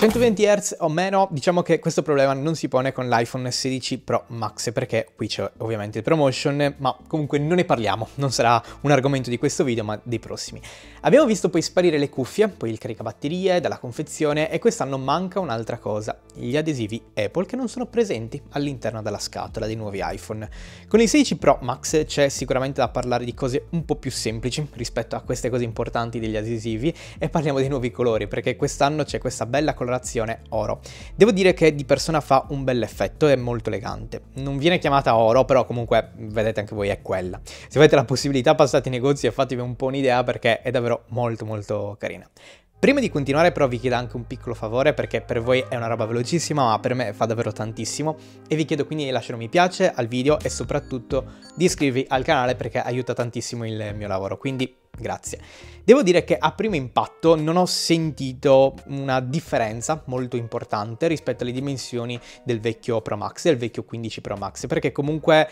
120 Hz o meno, diciamo che questo problema non si pone con l'iPhone 16 Pro Max perché qui c'è ovviamente il promotion, ma comunque non ne parliamo, non sarà un argomento di questo video ma dei prossimi. Abbiamo visto poi sparire le cuffie, poi il caricabatterie dalla confezione e quest'anno manca un'altra cosa, gli adesivi Apple che non sono presenti all'interno della scatola dei nuovi iPhone. Con il 16 Pro Max c'è sicuramente da parlare di cose un po' più semplici rispetto a queste cose importanti degli adesivi e parliamo dei nuovi colori perché quest'anno c'è questa bella colorazione colorazione oro. Devo dire che di persona fa un bell'effetto effetto, è molto elegante. Non viene chiamata oro, però comunque vedete anche voi è quella. Se avete la possibilità passate in negozio e fatevi un po' un'idea perché è davvero molto molto carina. Prima di continuare però vi chiedo anche un piccolo favore perché per voi è una roba velocissima ma per me fa davvero tantissimo e vi chiedo quindi di lasciare un mi piace al video e soprattutto di iscrivervi al canale perché aiuta tantissimo il mio lavoro, quindi grazie. Devo dire che a primo impatto non ho sentito una differenza molto importante rispetto alle dimensioni del vecchio Pro Max del vecchio 15 Pro Max perché comunque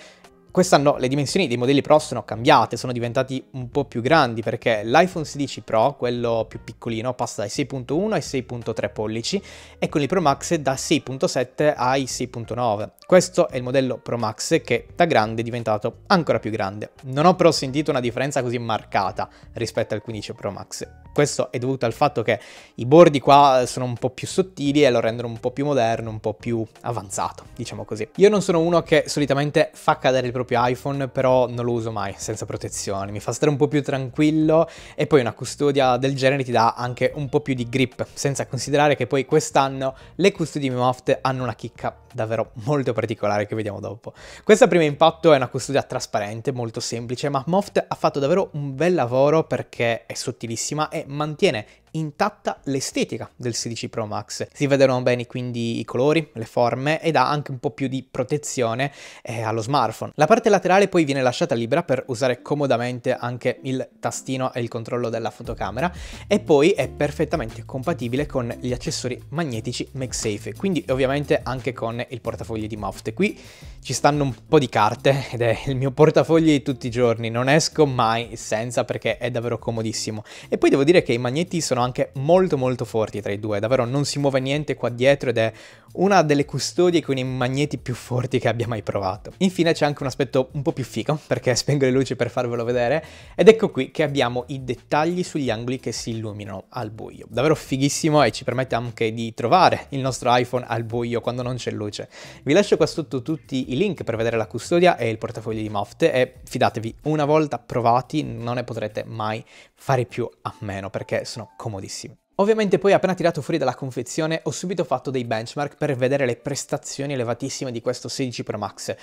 Quest'anno le dimensioni dei modelli Pro sono cambiate, sono diventati un po' più grandi perché l'iPhone 16 Pro, quello più piccolino, passa dai 6.1 ai 6.3 pollici e con il Pro Max da 6.7 ai 6.9. Questo è il modello Pro Max che da grande è diventato ancora più grande. Non ho però sentito una differenza così marcata rispetto al 15 Pro Max. Questo è dovuto al fatto che i bordi qua eh, sono un po' più sottili e lo rendono un po' più moderno, un po' più avanzato, diciamo così. Io non sono uno che solitamente fa cadere il proprio iPhone, però non lo uso mai senza protezione, mi fa stare un po' più tranquillo e poi una custodia del genere ti dà anche un po' più di grip, senza considerare che poi quest'anno le custodie Mimoft hanno una chicca davvero molto particolare che vediamo dopo. Questa a primo impatto è una custodia trasparente, molto semplice, ma Moft ha fatto davvero un bel lavoro perché è sottilissima e mantiene intatta l'estetica del 16 Pro Max. Si vedono bene quindi i colori, le forme e dà anche un po' più di protezione eh, allo smartphone. La parte laterale poi viene lasciata libera per usare comodamente anche il tastino e il controllo della fotocamera e poi è perfettamente compatibile con gli accessori magnetici MagSafe, quindi ovviamente anche con il portafoglio di Moft. Qui ci stanno un po' di carte ed è il mio portafoglio di tutti i giorni, non esco mai senza perché è davvero comodissimo. E poi devo dire che i magneti sono sono anche molto molto forti tra i due, davvero non si muove niente qua dietro ed è una delle custodie con i magneti più forti che abbia mai provato. Infine c'è anche un aspetto un po' più figo, perché spengo le luci per farvelo vedere, ed ecco qui che abbiamo i dettagli sugli angoli che si illuminano al buio. Davvero fighissimo e ci permette anche di trovare il nostro iPhone al buio quando non c'è luce. Vi lascio qua sotto tutti i link per vedere la custodia e il portafoglio di Mofte e fidatevi, una volta provati non ne potrete mai fare più a meno, perché sono completamente comodissimi. Ovviamente poi appena tirato fuori dalla confezione ho subito fatto dei benchmark per vedere le prestazioni elevatissime di questo 16 Pro Max.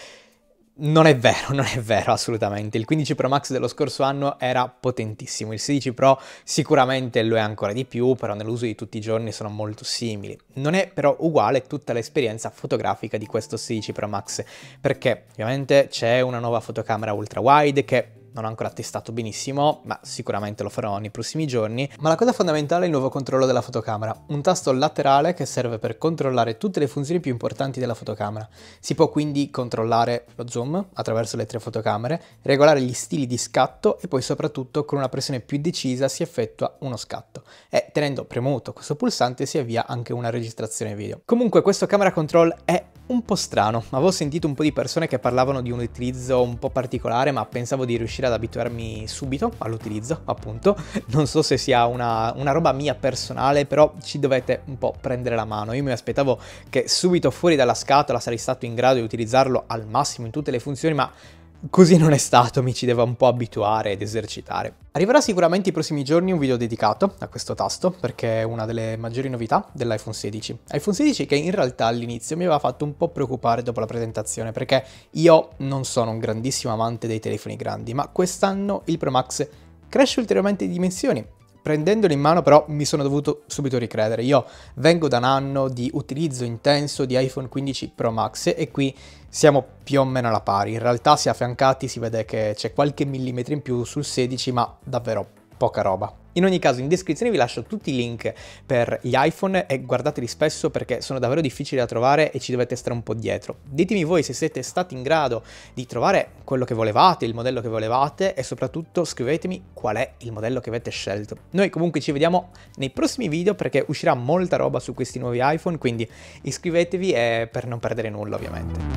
Non è vero, non è vero assolutamente. Il 15 Pro Max dello scorso anno era potentissimo, il 16 Pro sicuramente lo è ancora di più, però nell'uso di tutti i giorni sono molto simili. Non è però uguale tutta l'esperienza fotografica di questo 16 Pro Max, perché ovviamente c'è una nuova fotocamera ultra wide che non ho ancora testato benissimo, ma sicuramente lo farò nei prossimi giorni. Ma la cosa fondamentale è il nuovo controllo della fotocamera, un tasto laterale che serve per controllare tutte le funzioni più importanti della fotocamera. Si può quindi controllare lo zoom attraverso le tre fotocamere, regolare gli stili di scatto e poi soprattutto con una pressione più decisa si effettua uno scatto. E tenendo premuto questo pulsante si avvia anche una registrazione video. Comunque questo camera control è un po' strano. Avevo sentito un po' di persone che parlavano di un utilizzo un po' particolare, ma pensavo di riuscire ad abituarmi subito all'utilizzo, appunto. Non so se sia una, una, roba mia personale, però ci dovete un po' prendere la mano. Io mi aspettavo che subito fuori dalla scatola sarei stato in grado di utilizzarlo al massimo in tutte le funzioni, ma Così non è stato, mi ci devo un po' abituare ed esercitare. Arriverà sicuramente i prossimi giorni un video dedicato a questo tasto, perché è una delle maggiori novità dell'iPhone 16. iPhone 16 che in realtà all'inizio mi aveva fatto un po' preoccupare dopo la presentazione, perché io non sono un grandissimo amante dei telefoni grandi, ma quest'anno il Pro Max cresce ulteriormente di dimensioni prendendolo in mano però mi sono dovuto subito ricredere. Io vengo da un anno di utilizzo intenso di iPhone 15 Pro Max e qui siamo più o meno alla pari. In realtà si è affiancati si vede che c'è qualche millimetro in più sul 16 ma davvero poca roba. In ogni caso in descrizione vi lascio tutti i link per gli iPhone e guardateli spesso perché sono davvero difficili da trovare e ci dovete stare un po' dietro. Ditemi voi se siete stati in grado di trovare quello che volevate, il modello che volevate e soprattutto scrivetemi qual è il modello che avete scelto. Noi comunque ci vediamo nei prossimi video perché uscirà molta roba su questi nuovi iPhone, quindi iscrivetevi e per non perdere nulla ovviamente.